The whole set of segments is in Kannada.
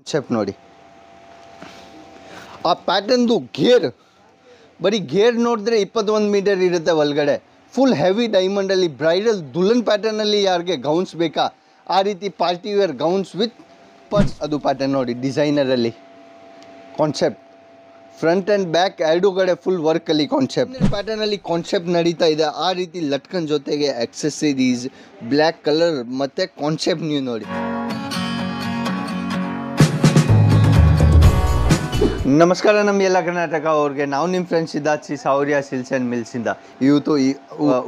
ಕಾನ್ಸೆಪ್ಟ್ ನೋಡಿ ಆ ಪ್ಯಾಟರ್ನ್ದು ಗೇರ್ ಬರೀ ಗೇರ್ ನೋಡಿದ್ರೆ ಇಪ್ಪತ್ತೊಂದು ಮೀಟರ್ ಇರುತ್ತೆ ಒಳಗಡೆ ಫುಲ್ ಹೆವಿ ಡೈಮಂಡಲ್ಲಿ ಬ್ರೈಡಲ್ ದುಲ್ಲನ್ ಪ್ಯಾಟರ್ನಲ್ಲಿ ಯಾರಿಗೆ ಗೌನ್ಸ್ ಬೇಕಾ ಆ ರೀತಿ party wear gowns with purse ಅದು ಪ್ಯಾಟರ್ನ್ ನೋಡಿ ಡಿಸೈನರಲ್ಲಿ ಕಾನ್ಸೆಪ್ಟ್ ಫ್ರಂಟ್ ಆ್ಯಂಡ್ ಬ್ಯಾಕ್ ಎರಡೂ ಕಡೆ ಫುಲ್ ವರ್ಕಲ್ಲಿ ಕಾನ್ಸೆಪ್ಟ್ ಪ್ಯಾಟರ್ನಲ್ಲಿ ಕಾನ್ಸೆಪ್ಟ್ ನಡೀತಾ ಇದೆ ಆ ರೀತಿ ಲಟ್ಕನ್ ಜೊತೆಗೆ ಆಕ್ಸೆಸರೀಸ್ ಬ್ಲ್ಯಾಕ್ ಕಲರ್ ಮತ್ತು ಕಾನ್ಸೆಪ್ಟ್ ನೀವು ನೋಡಿ ನಮಸ್ಕಾರ ನಮ್ಮ ಎಲ್ಲ ಕರ್ನಾಟಕ ಅವ್ರಿಗೆ ನಾವು ನಿಮ್ಮ ಫ್ರೆಂಡ್ಸ್ ಇದ್ದ ಶ್ರೀ ಸೌರ್ಯ ಸಿಲ್ಸ್ ಆ್ಯಂಡ್ ಮಿಲ್ಸಿಂದ ಇವತ್ತು ಈ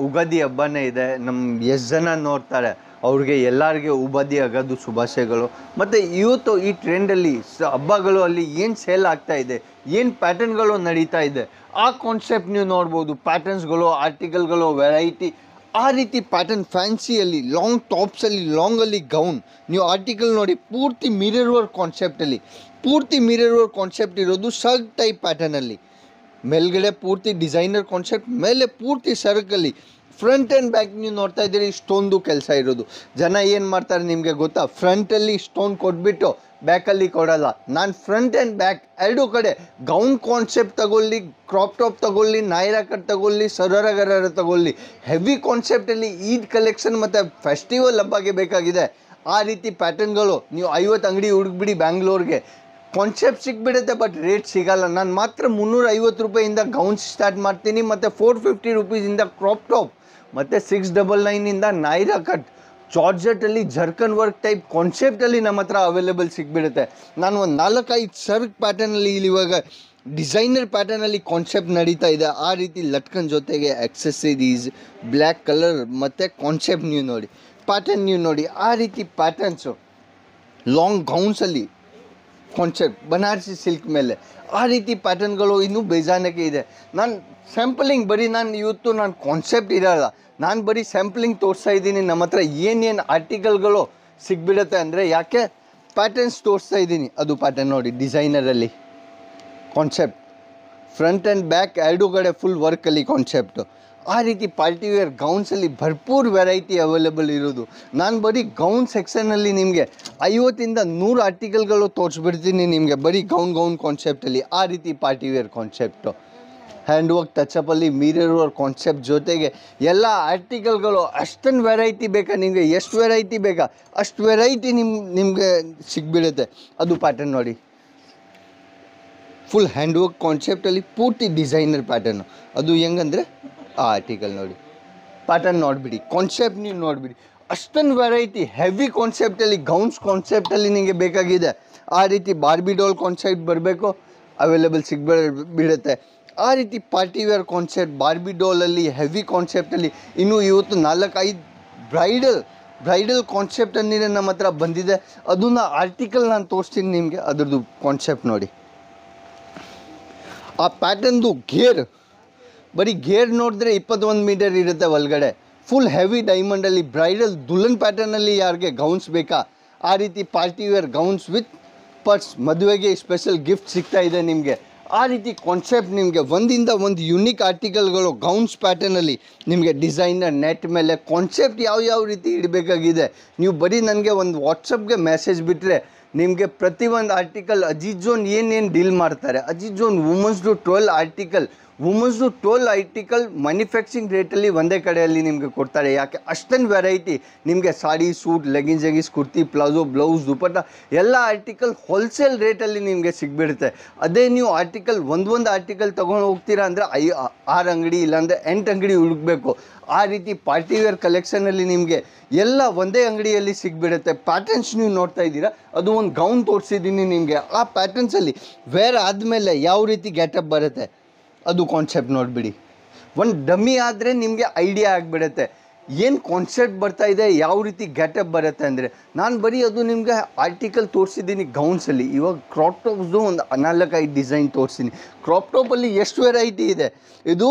ಉಗಾದಿ ಹಬ್ಬನೇ ಇದೆ ನಮ್ಮ ಎಷ್ಟು ಜನ ನೋಡ್ತಾರೆ ಅವ್ರಿಗೆ ಎಲ್ಲರಿಗೆ ಉಗಾದಿ ಆಗೋದು ಶುಭಾಶಯಗಳು ಮತ್ತು ಇವತ್ತು ಈ ಟ್ರೆಂಡಲ್ಲಿ ಸ ಹಬ್ಬಗಳು ಅಲ್ಲಿ ಏನು ಸೇಲ್ ಆಗ್ತಾ ಇದೆ ಏನು ಪ್ಯಾಟರ್ನ್ಗಳು ನಡೀತಾ ಇದೆ ಆ ಕಾನ್ಸೆಪ್ಟ್ ನೀವು ನೋಡ್ಬೋದು ಪ್ಯಾಟರ್ನ್ಸ್ಗಳು ಆರ್ಟಿಕಲ್ಗಳು ವೆರೈಟಿ ಆ ರೀತಿ ಪ್ಯಾಟರ್ನ್ ಫ್ಯಾನ್ಸಿಯಲ್ಲಿ ಲಾಂಗ್ ಟಾಪ್ಸಲ್ಲಿ ಲಾಂಗಲ್ಲಿ ಗೌನ್ ನೀವು ಆರ್ಟಿಕಲ್ ನೋಡಿ ಪೂರ್ತಿ ಮಿರರ್ ವರ್ಕ್ ಕಾನ್ಸೆಪ್ಟಲ್ಲಿ ಪೂರ್ತಿ ಮಿರರ್ ಕಾನ್ಸೆಪ್ಟ್ ಇರೋದು ಸರ್ಕ್ ಟೈಪ್ ಪ್ಯಾಟರ್ನಲ್ಲಿ ಮೇಲ್ಗಡೆ ಪೂರ್ತಿ ಡಿಸೈನರ್ ಕಾನ್ಸೆಪ್ಟ್ ಮೇಲೆ ಪೂರ್ತಿ ಸರ್ಕಲ್ಲಿ ಫ್ರಂಟ್ ಆ್ಯಂಡ್ ಬ್ಯಾಕ್ ನೀವು ನೋಡ್ತಾ ಇದ್ದೀರಿ ಇಷ್ಟೊಂದು ಕೆಲಸ ಇರೋದು ಜನ ಏನು ಮಾಡ್ತಾರೆ ನಿಮಗೆ ಗೊತ್ತಾ ಫ್ರಂಟಲ್ಲಿ ಸ್ಟೋನ್ ಕೊಟ್ಬಿಟ್ಟು ಬ್ಯಾಕಲ್ಲಿ ಕೊಡಲ್ಲ ನಾನು ಫ್ರಂಟ್ ಆ್ಯಂಡ್ ಬ್ಯಾಕ್ ಎರಡೂ ಕಡೆ ಗೌನ್ ಕಾನ್ಸೆಪ್ಟ್ ತಗೊಳ್ಳಿ ಕ್ರಾಪ್ ಟಾಪ್ ತಗೊಳ್ಳಿ ನಾಯರಾ ಕಟ್ ತಗೊಳ್ಳಿ ಸರರ ಗರರ ತಗೊಳ್ಳಿ ಹೆವಿ ಕಾನ್ಸೆಪ್ಟಲ್ಲಿ ಈದ್ ಕಲೆಕ್ಷನ್ ಮತ್ತು ಫೆಸ್ಟಿವಲ್ ಹಬ್ಬಗೆ ಬೇಕಾಗಿದೆ ಆ ರೀತಿ ಪ್ಯಾಟರ್ನ್ಗಳು ನೀವು ಐವತ್ತು ಅಂಗಡಿ ಹುಡುಕ್ಬಿಡಿ ಬ್ಯಾಂಗ್ಳೂರ್ಗೆ ಕಾನ್ಸೆಪ್ಟ್ ಸಿಕ್ಬಿಡುತ್ತೆ ಬಟ್ ರೇಟ್ ಸಿಗಲ್ಲ ನಾನು ಮಾತ್ರ ಐವತ್ತು ರೂಪಾಯಿಂದ ಗೌನ್ಸ್ ಸ್ಟಾರ್ಟ್ ಮಾಡ್ತೀನಿ ಮತ್ತು ಫೋರ್ ಫಿಫ್ಟಿ ರುಪೀಸಿಂದ ಕ್ರಾಪ್ ಟಾಪ್ ಮತ್ತು ಸಿಕ್ಸ್ ಡಬಲ್ ನೈನಿಂದ ನೈರಾ ಕಟ್ ಜಾರ್ಜೆಟಲ್ಲಿ ಜರ್ಕನ್ ವರ್ಕ್ ಟೈಪ್ ಕಾನ್ಸೆಪ್ಟಲ್ಲಿ ನಮ್ಮ ಹತ್ರ ಅವೈಲೇಬಲ್ ಸಿಕ್ಬಿಡುತ್ತೆ ನಾನು ಒಂದು ನಾಲ್ಕೈದು ಸರ್ಕ್ ಪ್ಯಾಟರ್ನಲ್ಲಿ ಇಲ್ಲಿ ಇವಾಗ ಡಿಸೈನರ್ ಪ್ಯಾಟರ್ನಲ್ಲಿ ಕಾನ್ಸೆಪ್ಟ್ ನಡೀತಾ ಇದೆ ಆ ರೀತಿ ಲಟ್ಕನ್ ಜೊತೆಗೆ ಆಕ್ಸೆಸರೀಸ್ ಬ್ಲ್ಯಾಕ್ ಕಲರ್ ಮತ್ತು ಕಾನ್ಸೆಪ್ಟ್ ನೀವು ನೋಡಿ ಪ್ಯಾಟರ್ನ್ ನೀವು ನೋಡಿ ಆ ರೀತಿ ಪ್ಯಾಟರ್ನ್ಸು ಲಾಂಗ್ ಗೌನ್ಸಲ್ಲಿ ಕಾನ್ಸೆಪ್ಟ್ ಬನಾರಸಿ ಸಿಲ್ಕ್ ಮೇಲೆ ಆ ರೀತಿ ಪ್ಯಾಟರ್ನ್ಗಳು ಇನ್ನೂ ಬೇಜಾನಕ್ಕೆ ಇದೆ ನಾನು ಸ್ಯಾಂಪಲಿಂಗ್ ಬರೀ ನಾನು ಇವತ್ತು ನಾನು ಕಾನ್ಸೆಪ್ಟ್ ಇರೋಲ್ಲ ನಾನು ಬರೀ ಸ್ಯಾಂಪ್ಲಿಂಗ್ ತೋರಿಸ್ತಾ ಇದ್ದೀನಿ ನಮ್ಮ ಹತ್ರ ಏನೇನು ಆರ್ಟಿಕಲ್ಗಳು ಸಿಗ್ಬಿಡುತ್ತೆ ಅಂದರೆ ಯಾಕೆ ಪ್ಯಾಟರ್ನ್ಸ್ ತೋರಿಸ್ತಾ ಇದ್ದೀನಿ ಅದು ಪ್ಯಾಟರ್ನ್ ನೋಡಿ ಡಿಸೈನರಲ್ಲಿ ಕಾನ್ಸೆಪ್ಟ್ ಫ್ರಂಟ್ ಆ್ಯಂಡ್ ಬ್ಯಾಕ್ ಎರಡೂ ಕಡೆ ಫುಲ್ ವರ್ಕಲ್ಲಿ ಕಾನ್ಸೆಪ್ಟು ಆ ರೀತಿ ಪಾರ್ಟಿ ವೇರ್ ಗೌನ್ಸಲ್ಲಿ ಭರ್ಪೂರ್ ವೆರೈಟಿ ಅವೈಲೇಬಲ್ ಇರೋದು ನಾನು ಬರೀ ಗೌನ್ ಸೆಕ್ಷನಲ್ಲಿ ನಿಮಗೆ ಐವತ್ತಿಂದ ನೂರು ಆರ್ಟಿಕಲ್ಗಳು ತೋರಿಸ್ಬಿಡ್ತೀನಿ ನಿಮಗೆ ಬರೀ ಗೌನ್ ಗೌನ್ ಕಾನ್ಸೆಪ್ಟಲ್ಲಿ ಆ ರೀತಿ party wear concept hand work touch mirror work concept ಜೊತೆಗೆ ಎಲ್ಲ ಆರ್ಟಿಕಲ್ಗಳು ಅಷ್ಟೊಂದು ವೆರೈಟಿ ಬೇಕಾ ನಿಮಗೆ ಎಷ್ಟು ವೆರೈಟಿ ಬೇಕಾ ಅಷ್ಟು ವೆರೈಟಿ ನಿಮ್ ನಿಮಗೆ ಸಿಗ್ಬಿಡುತ್ತೆ ಅದು ಪ್ಯಾಟರ್ನ್ ನೋಡಿ ಫುಲ್ ಹ್ಯಾಂಡ್ ವರ್ಕ್ ಕಾನ್ಸೆಪ್ಟಲ್ಲಿ ಪೂರ್ತಿ ಡಿಸೈನರ್ ಪ್ಯಾಟರ್ನು ಅದು ಹೆಂಗಂದರೆ ಆ ಆರ್ಟಿಕಲ್ ನೋಡಿ ಪ್ಯಾಟರ್ನ್ ನೋಡಿಬಿಡಿ ಕಾನ್ಸೆಪ್ಟ್ ನೀವು ನೋಡಿಬಿಡಿ ಅಷ್ಟೊಂದು ವೆರೈಟಿ ಹೆವಿ ಕಾನ್ಸೆಪ್ಟಲ್ಲಿ ಗೌನ್ಸ್ ಕಾನ್ಸೆಪ್ಟಲ್ಲಿ ನಿಮಗೆ ಬೇಕಾಗಿದೆ ಆ ರೀತಿ ಬಾರ್ಬಿಡೋಲ್ ಕಾನ್ಸೆಪ್ಟ್ ಬರಬೇಕು ಅವೈಲೇಬಲ್ ಸಿಗ್ಬ ಬಿಡುತ್ತೆ ಆ ರೀತಿ ಪಾರ್ಟಿ ವೇರ್ ಕಾನ್ಸೆಪ್ಟ್ ಬಾರ್ಬಿಡೋಲಲ್ಲಿ ಹೆವಿ ಕಾನ್ಸೆಪ್ಟಲ್ಲಿ ಇನ್ನೂ ಇವತ್ತು ನಾಲ್ಕೈದು ಬ್ರೈಡಲ್ ಬ್ರೈಡಲ್ ಕಾನ್ಸೆಪ್ಟ್ ಅನ್ನೇ ನಮ್ಮ ಹತ್ರ ಬಂದಿದೆ ಅದನ್ನ ಆರ್ಟಿಕಲ್ ನಾನು ತೋರಿಸ್ತೀನಿ ನಿಮಗೆ ಅದರದ್ದು ಕಾನ್ಸೆಪ್ಟ್ ನೋಡಿ ಆ ಪ್ಯಾಟರ್ನ್ದು ಗೇರ್ ಬರೀ ಗೇರ್ ನೋಡಿದ್ರೆ ಇಪ್ಪತ್ತೊಂದು ಮೀಟರ್ ಇರುತ್ತೆ ಒಳಗಡೆ ಫುಲ್ ಹೆವಿ ಡೈಮಂಡಲ್ಲಿ ಬ್ರೈಡಲ್ ದುಲ್ಲನ್ ಪ್ಯಾಟರ್ನಲ್ಲಿ ಯಾರಿಗೆ ಗೌನ್ಸ್ ಬೇಕಾ ಆ ರೀತಿ party wear gowns with purse ಮದುವೆಗೆ ಸ್ಪೆಷಲ್ ಗಿಫ್ಟ್ ಸಿಗ್ತಾ ಇದೆ ನಿಮಗೆ ಆ ರೀತಿ ಕಾನ್ಸೆಪ್ಟ್ ನಿಮಗೆ ಒಂದಿಂದ ಒಂದು ಯುನೀಕ್ ಆರ್ಟಿಕಲ್ಗಳು ಗೌನ್ಸ್ ಪ್ಯಾಟರ್ನಲ್ಲಿ ನಿಮಗೆ ಡಿಸೈನರ್ ನೆಟ್ ಮೇಲೆ ಕಾನ್ಸೆಪ್ಟ್ ಯಾವ ಯಾವ ರೀತಿ ಇಡಬೇಕಾಗಿದೆ ನೀವು ಬರೀ ನನಗೆ ಒಂದು ವಾಟ್ಸಪ್ಗೆ ಮೆಸೇಜ್ ಬಿಟ್ಟರೆ ನಿಮಗೆ ಪ್ರತಿಯೊಂದು ಆರ್ಟಿಕಲ್ ಅಜಿತ್ ಜೋನ್ ಏನೇನು ಡೀಲ್ ಮಾಡ್ತಾರೆ Ajit zone to twelve article ವುಮನ್ಸ್ದು ಟೋಲ್ ಐಟಿಕಲ್ ಮ್ಯಾನುಫ್ಯಾಕ್ಚರಿಂಗ್ ರೇಟಲ್ಲಿ ಒಂದೇ ಕಡೆಯಲ್ಲಿ ನಿಮಗೆ ಕೊಡ್ತಾರೆ ಯಾಕೆ ಅಷ್ಟೊಂದು ವೆರೈಟಿ ನಿಮಗೆ sari suit leggings jeggings kurti palazzo blouse dupatta ಎಲ್ಲ ಆರ್ಟಿಕಲ್ ಹೋಲ್ಸೇಲ್ ರೇಟಲ್ಲಿ ನಿಮಗೆ ಸಿಗ್ಬಿಡುತ್ತೆ ಅದೇ ನೀವು ಆರ್ಟಿಕಲ್ ಒಂದೊಂದು ಆರ್ಟಿಕಲ್ ತೊಗೊಂಡು ಹೋಗ್ತೀರಾ ಅಂದರೆ ಐ ಆರು ಅಂಗಡಿ ಇಲ್ಲಾಂದರೆ ಎಂಟು ಅಂಗಡಿ ಹುಡುಕ್ಬೇಕು ಆ ರೀತಿ ಪಾರ್ಟಿವೇರ್ ಕಲೆಕ್ಷನಲ್ಲಿ ನಿಮಗೆ ಎಲ್ಲ ಒಂದೇ ಅಂಗಡಿಯಲ್ಲಿ ಸಿಗ್ಬಿಡುತ್ತೆ ಪ್ಯಾಟರ್ನ್ಸ್ ನೀವು ನೋಡ್ತಾ ಇದ್ದೀರಾ ಅದು ಒಂದು ಗೌನ್ ತೋರಿಸಿದ್ದೀನಿ ನಿಮಗೆ ಆ ಪ್ಯಾಟರ್ನ್ಸಲ್ಲಿ ವೇರ್ ಆದಮೇಲೆ ಯಾವ ರೀತಿ ಗ್ಯಾಟಪ್ ಬರುತ್ತೆ ಅದು ಕಾನ್ಸೆಪ್ಟ್ ನೋಡಿಬಿಡಿ ಒಂದು ಡಮ್ಮಿ ಆದರೆ ನಿಮಗೆ ಐಡಿಯಾ ಆಗಿಬಿಡುತ್ತೆ ಏನು ಕಾನ್ಸೆಪ್ಟ್ ಬರ್ತಾ ಇದೆ ಯಾವ ರೀತಿ ಗ್ಯಾಟಪ್ ಬರುತ್ತೆ ಅಂದರೆ ನಾನು ಬರೀ ಅದು ನಿಮಗೆ ಆರ್ಟಿಕಲ್ ತೋರಿಸಿದ್ದೀನಿ ಗೌನ್ಸಲ್ಲಿ ಇವಾಗ ಕ್ರಾಪ್ ಟಾಪ್ಸ್ದು ಒಂದು ನಾಲ್ಕೈದು ಡಿಸೈನ್ ತೋರಿಸ್ತೀನಿ ಕ್ರಾಪ್ ಟಾಪಲ್ಲಿ ಎಷ್ಟು ವೆರೈಟಿ ಇದೆ ಇದು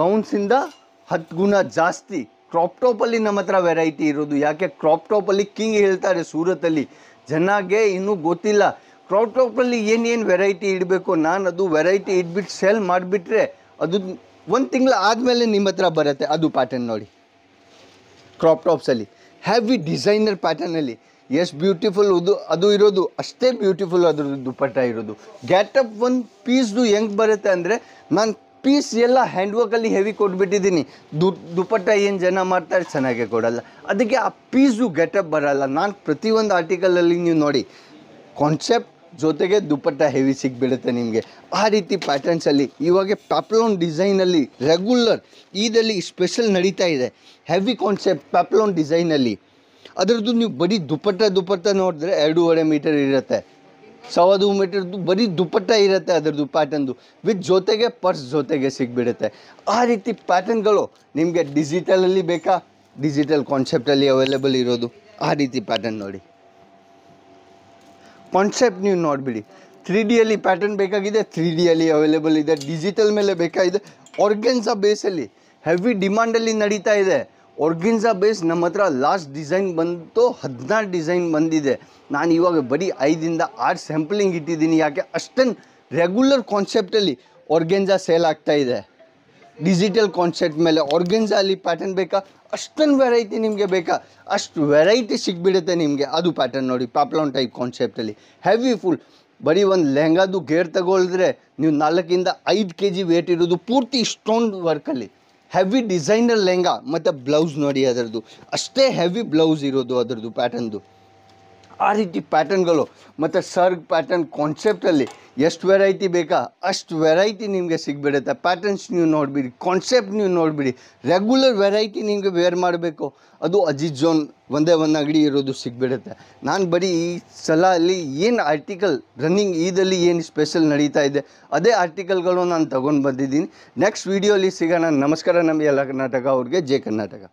ಗೌನ್ಸಿಂದ ಹತ್ತು ಗುಣ ಜಾಸ್ತಿ ಕ್ರಾಪ್ ಟಾಪಲ್ಲಿ ನಮ್ಮ ಹತ್ರ ವೆರೈಟಿ ಇರೋದು ಯಾಕೆ ಕ್ರಾಪ್ ಟಾಪಲ್ಲಿ ಕಿಂಗ್ ಹೇಳ್ತಾರೆ ಸೂರತ್ತಲ್ಲಿ ಜನಗೆ ಇನ್ನೂ ಗೊತ್ತಿಲ್ಲ ಕ್ರೌಡ್ ಟಾಪಲ್ಲಿ ಏನೇನು ವೆರೈಟಿ ಇಡಬೇಕು ನಾನು ಅದು ವೆರೈಟಿ ಇಟ್ಬಿಟ್ಟು ಸೆಲ್ ಮಾಡಿಬಿಟ್ರೆ ಅದು ಒಂದು ತಿಂಗಳು ಆದಮೇಲೆ ನಿಮ್ಮ ಹತ್ರ ಬರುತ್ತೆ ಅದು ಪ್ಯಾಟರ್ನ್ ನೋಡಿ ಕ್ರಾಪ್ ಟಾಪ್ಸಲ್ಲಿ ಹ್ಯಾವಿ ಡಿಸೈನರ್ ಪ್ಯಾಟರ್ನಲ್ಲಿ ಎಷ್ಟು ಬ್ಯೂಟಿಫುಲ್ ಅದು ಅದು ಇರೋದು ಅಷ್ಟೇ ಬ್ಯೂಟಿಫುಲ್ ಅದ್ರ ದುಪ್ಪಟ್ಟ ಇರೋದು ಗ್ಯಾಟಪ್ ಒಂದು ಪೀಸ್ದು ಹೆಂಗೆ ಬರುತ್ತೆ ಅಂದರೆ ನಾನು ಪೀಸ್ ಎಲ್ಲ ಹ್ಯಾಂಡ್ ವರ್ಕಲ್ಲಿ ಹೆವಿ ಕೊಟ್ಬಿಟ್ಟಿದ್ದೀನಿ ದು ದುಪ್ಪಟ್ಟ ಏನು ಜನ ಮಾಡ್ತಾರೆ ಚೆನ್ನಾಗೇ ಕೊಡೋಲ್ಲ ಅದಕ್ಕೆ ಆ ಪೀಸು ಗೆಟಪ್ ಬರೋಲ್ಲ ನಾನು ಪ್ರತಿಯೊಂದು ಆರ್ಟಿಕಲಲ್ಲಿ ನೀವು ನೋಡಿ ಕಾನ್ಸೆಪ್ಟ್ ಜೊತೆಗೆ ದುಪ್ಪಟ್ಟ ಹೆವಿ ಸಿಕ್ಬಿಡುತ್ತೆ ನಿಮಗೆ ಆ ರೀತಿ ಪ್ಯಾಟರ್ನ್ಸಲ್ಲಿ ಇವಾಗ ಪ್ಯಾಪ್ಲೋನ್ ಡಿಸೈನಲ್ಲಿ ರೆಗ್ಯುಲರ್ ಈದಲ್ಲಿ ಸ್ಪೆಷಲ್ ನಡೀತಾ ಇದೆ ಹೆವಿ ಕಾನ್ಸೆಪ್ಟ್ ಪ್ಯಾಪ್ಲೋನ್ ಡಿಸೈನಲ್ಲಿ ಅದರದ್ದು ನೀವು ಬರೀ ದುಪ್ಪಟ್ಟ ದುಪ್ಪಟ್ಟ ನೋಡಿದ್ರೆ ಎರಡೂವರೆ ಮೀಟರ್ ಇರುತ್ತೆ ಸವಾದು ಮೀಟರ್ದು ಬರೀ ದುಪ್ಪಟ್ಟ ಇರುತ್ತೆ ಅದರದ್ದು ಪ್ಯಾಟರ್ನ್ದು ವಿತ್ ಜೊತೆಗೆ ಪರ್ಸ್ ಜೊತೆಗೆ ಸಿಗ್ಬಿಡುತ್ತೆ ಆ ರೀತಿ ಪ್ಯಾಟರ್ನ್ಗಳು ನಿಮಗೆ ಡಿಜಿಟಲಲ್ಲಿ ಬೇಕಾ ಡಿಜಿಟಲ್ ಕಾನ್ಸೆಪ್ಟಲ್ಲಿ ಅವೈಲೇಬಲ್ ಇರೋದು ಆ ರೀತಿ ಪ್ಯಾಟರ್ನ್ ನೋಡಿ ಕಾನ್ಸೆಪ್ಟ್ ನೀವು ನೋಡಿಬಿಡಿ ತ್ರೀ ಡಿಯಲ್ಲಿ ಪ್ಯಾಟರ್ನ್ ಬೇಕಾಗಿದೆ ತ್ರೀ ಡಿಯಲ್ಲಿ ಅವೈಲೇಬಲ್ ಇದೆ ಡಿಜಿಟಲ್ ಮೇಲೆ ಬೇಕಾಗಿದೆ ಬೇಸ್ ಬೇಸಲ್ಲಿ ಹೆವಿ ಡಿಮಾಂಡಲ್ಲಿ ನಡೀತಾ ಇದೆ ಆರ್ಗಿನ್ಸಾ ಬೇಸ್ ನಮ್ಮ ಹತ್ರ ಲಾಸ್ಟ್ ಡಿಸೈನ್ ಬಂತು ಹದಿನಾರು ಡಿಸೈನ್ ಬಂದಿದೆ ನಾನು ಇವಾಗ ಬರೀ ಐದಿಂದ ಆರು ಸ್ಯಾಂಪ್ಲಿಂಗ್ ಇಟ್ಟಿದ್ದೀನಿ ಯಾಕೆ ಅಷ್ಟೊಂದು ರೆಗ್ಯುಲರ್ ಕಾನ್ಸೆಪ್ಟಲ್ಲಿ ಆರ್ಗೆನ್ಸಾ ಸೇಲ್ ಆಗ್ತಾ ಇದೆ ಡಿಜಿಟಲ್ ಕಾನ್ಸೆಪ್ಟ್ ಮೇಲೆ ಆರ್ಗೆನ್ಸಲ್ಲಿ ಪ್ಯಾಟರ್ನ್ ಬೇಕಾ ಅಷ್ಟೊಂದು ವೆರೈಟಿ ನಿಮಗೆ ಬೇಕಾ ಅಷ್ಟು ವೆರೈಟಿ ಸಿಗ್ಬಿಡುತ್ತೆ ನಿಮಗೆ ಅದು ಪ್ಯಾಟರ್ನ್ ನೋಡಿ ಪಾಪ್ಲಾನ್ ಟೈಪ್ ಕಾನ್ಸೆಪ್ಟಲ್ಲಿ ಹೆವಿ ಫುಲ್ ಬರೀ ಒಂದು ಲೆಹಂಗಾದು ಗೇರ್ ತಗೊಳಿದ್ರೆ ನೀವು ನಾಲ್ಕಿಂದ ಐದು ಕೆ ಜಿ ವೇಟ್ ಇರೋದು ಪೂರ್ತಿ ಇಷ್ಟೊಂದು ವರ್ಕಲ್ಲಿ ಹೆವಿ ಡಿಸೈನರ್ ಲೆಹಂಗಾ ಮತ್ತು ಬ್ಲೌಸ್ ನೋಡಿ ಅದರದ್ದು ಅಷ್ಟೇ ಹೆವಿ ಬ್ಲೌಸ್ ಇರೋದು ಅದರದ್ದು ಪ್ಯಾಟರ್ನ್ದು ಆ ರೀತಿ ಪ್ಯಾಟರ್ನ್ಗಳು ಮತ್ತು ಸರ್ಗ್ ಪ್ಯಾಟರ್ನ್ ಕಾನ್ಸೆಪ್ಟಲ್ಲಿ ಎಷ್ಟು ವೆರೈಟಿ ಬೇಕಾ ಅಷ್ಟು ವೆರೈಟಿ ನಿಮಗೆ ಸಿಗ್ಬಿಡುತ್ತೆ ಪ್ಯಾಟರ್ನ್ಸ್ ನೀವು ನೋಡಿಬಿಡಿ ಕಾನ್ಸೆಪ್ಟ್ ನೀವು ನೋಡಿಬಿಡಿ ರೆಗ್ಯುಲರ್ ವೆರೈಟಿ ನಿಮಗೆ ವೇರ್ ಮಾಡಬೇಕು ಅದು ಅಜಿತ್ ಜೋನ್ ಒಂದೇ ಒಂದು ಅಂಗಡಿ ಇರೋದು ಸಿಗ್ಬಿಡುತ್ತೆ ನಾನು ಬರೀ ಈ ಸಲ ಅಲ್ಲಿ ಏನು ಆರ್ಟಿಕಲ್ ರನ್ನಿಂಗ್ ಈದಲ್ಲಿ ಏನು ಸ್ಪೆಷಲ್ ನಡೀತಾ ಇದೆ ಅದೇ ಆರ್ಟಿಕಲ್ಗಳು ನಾನು ತೊಗೊಂಡು ಬಂದಿದ್ದೀನಿ ನೆಕ್ಸ್ಟ್ ವೀಡಿಯೋಲಿ ಸಿಗೋಣ ನಮಸ್ಕಾರ ನಮಗೆ ಎಲ್ಲ ಕರ್ನಾಟಕ ಅವ್ರಿಗೆ ಜೆ ಕರ್ನಾಟಕ